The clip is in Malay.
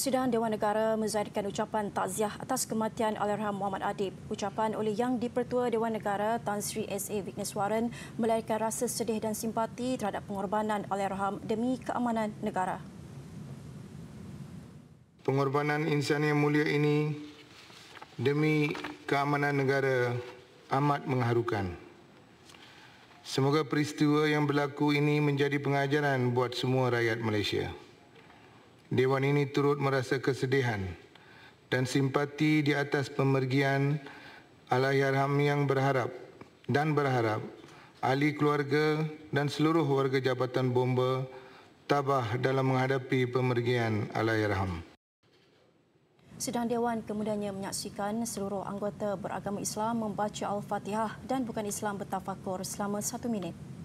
Sidang Dewan Negara menzahirkan ucapan takziah atas kematian Alirham Muhammad Adib. Ucapan oleh Yang Dipertua Dewan Negara Tan Sri S.A. Vignes Warren melahirkan rasa sedih dan simpati terhadap pengorbanan Alirham demi keamanan negara. Pengorbanan insan yang mulia ini demi keamanan negara amat mengharukan. Semoga peristiwa yang berlaku ini menjadi pengajaran buat semua rakyat Malaysia. Dewan ini turut merasa kesedihan dan simpati di atas pemergian Alayarham yang berharap dan berharap ahli keluarga dan seluruh warga Jabatan Bomba tabah dalam menghadapi pemergian Alayarham. Sedang Dewan kemudiannya menyaksikan seluruh anggota beragama Islam membaca Al-Fatihah dan bukan Islam bertafakur selama satu minit.